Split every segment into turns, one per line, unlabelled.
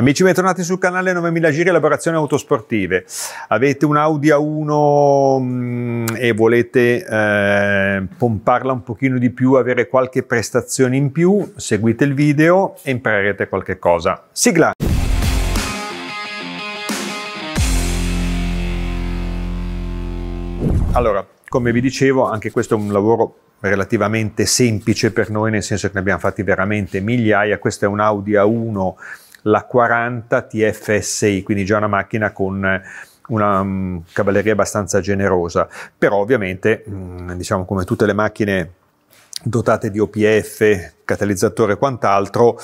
Amici bentornati sul canale 9000 Giri Elaborazioni Autosportive. Avete un Audi A1 mm, e volete eh, pomparla un pochino di più, avere qualche prestazione in più, seguite il video e imparerete qualche cosa. Sigla! Allora, come vi dicevo, anche questo è un lavoro relativamente semplice per noi, nel senso che ne abbiamo fatti veramente migliaia. Questo è un Audi A1 la 40 TFSI, quindi già una macchina con eh, una um, cavalleria abbastanza generosa, però ovviamente mm, diciamo come tutte le macchine dotate di OPF, catalizzatore e quant'altro,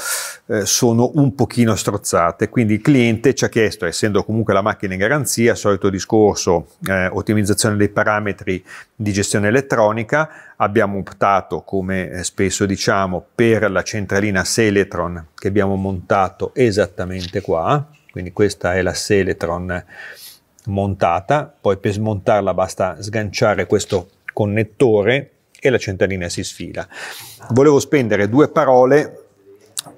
eh, sono un pochino strozzate. Quindi il cliente ci ha chiesto, essendo comunque la macchina in garanzia, solito discorso, eh, ottimizzazione dei parametri di gestione elettronica, abbiamo optato, come eh, spesso diciamo, per la centralina Seletron che abbiamo montato esattamente qua, quindi questa è la Seletron montata, poi per smontarla basta sganciare questo connettore e la centralina si sfila. Volevo spendere due parole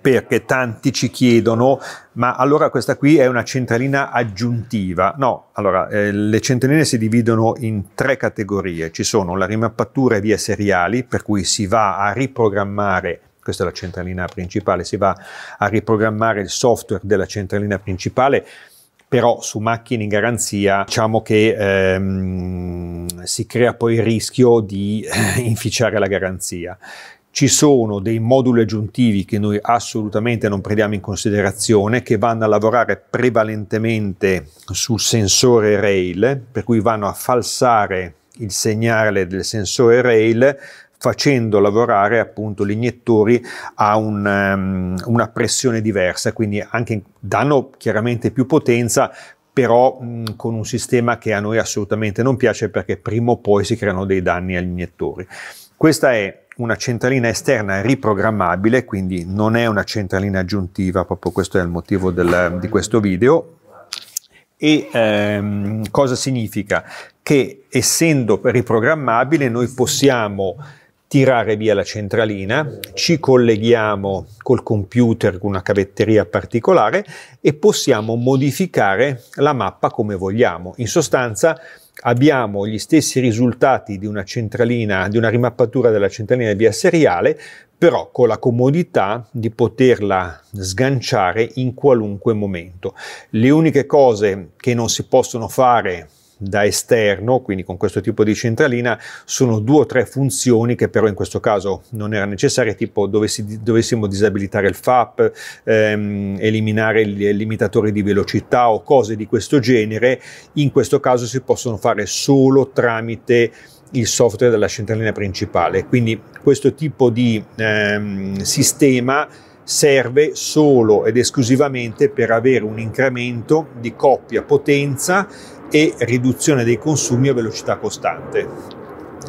perché tanti ci chiedono, ma allora questa qui è una centralina aggiuntiva. No, allora eh, le centraline si dividono in tre categorie. Ci sono la rimappatura via seriali, per cui si va a riprogrammare questa è la centralina principale, si va a riprogrammare il software della centralina principale, però su macchine in garanzia diciamo che ehm, si crea poi il rischio di eh, inficiare la garanzia. Ci sono dei moduli aggiuntivi che noi assolutamente non prendiamo in considerazione, che vanno a lavorare prevalentemente sul sensore rail, per cui vanno a falsare il segnale del sensore rail facendo lavorare appunto gli iniettori a un, um, una pressione diversa, quindi anche danno chiaramente più potenza, però mh, con un sistema che a noi assolutamente non piace perché prima o poi si creano dei danni agli iniettori. Questa è una centralina esterna riprogrammabile, quindi non è una centralina aggiuntiva, proprio questo è il motivo del, di questo video. E ehm, cosa significa? Che essendo riprogrammabile noi possiamo tirare via la centralina, ci colleghiamo col computer con una cavetteria particolare e possiamo modificare la mappa come vogliamo. In sostanza abbiamo gli stessi risultati di una centralina, di una rimappatura della centralina via seriale, però con la comodità di poterla sganciare in qualunque momento. Le uniche cose che non si possono fare da esterno, quindi con questo tipo di centralina, sono due o tre funzioni che però in questo caso non era necessaria, tipo dovessi, dovessimo disabilitare il FAP, ehm, eliminare il limitatore di velocità o cose di questo genere, in questo caso si possono fare solo tramite il software della centralina principale. Quindi questo tipo di ehm, sistema serve solo ed esclusivamente per avere un incremento di coppia potenza e riduzione dei consumi a velocità costante.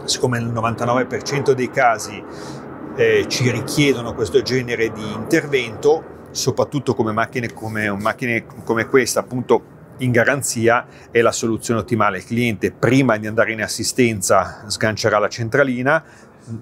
Siccome nel 99% dei casi eh, ci richiedono questo genere di intervento, soprattutto come macchine come, macchine come questa, appunto in garanzia è la soluzione ottimale. Il cliente prima di andare in assistenza sgancerà la centralina,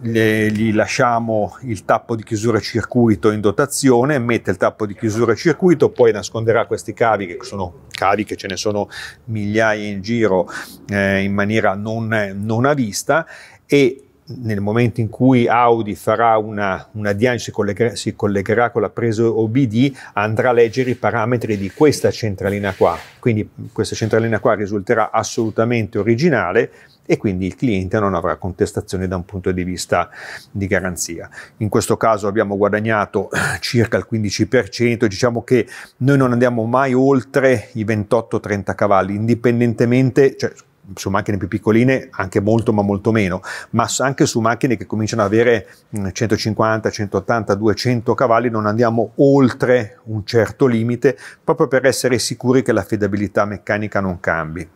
le, gli lasciamo il tappo di chiusura circuito in dotazione, mette il tappo di chiusura circuito, poi nasconderà questi cavi che sono cavi che ce ne sono migliaia in giro eh, in maniera non, non a vista e nel momento in cui Audi farà una, una DIAN, si collegherà, si collegherà con la presa OBD, andrà a leggere i parametri di questa centralina qua. Quindi questa centralina qua risulterà assolutamente originale, e quindi il cliente non avrà contestazioni da un punto di vista di garanzia. In questo caso abbiamo guadagnato circa il 15%, diciamo che noi non andiamo mai oltre i 28-30 cavalli, indipendentemente, cioè, su macchine più piccoline anche molto ma molto meno, ma anche su macchine che cominciano ad avere 150, 180, 200 cavalli non andiamo oltre un certo limite proprio per essere sicuri che l'affidabilità meccanica non cambi.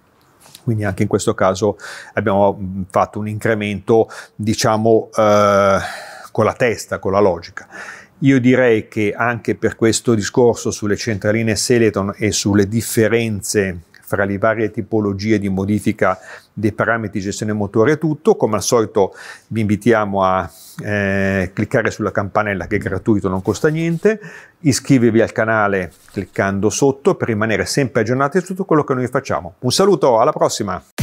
Quindi anche in questo caso abbiamo fatto un incremento, diciamo, eh, con la testa, con la logica. Io direi che anche per questo discorso sulle centraline Seleton e sulle differenze fra le varie tipologie di modifica dei parametri di gestione motore è tutto. Come al solito vi invitiamo a eh, cliccare sulla campanella che è gratuito, non costa niente, iscrivervi al canale cliccando sotto per rimanere sempre aggiornati su tutto quello che noi facciamo. Un saluto, alla prossima!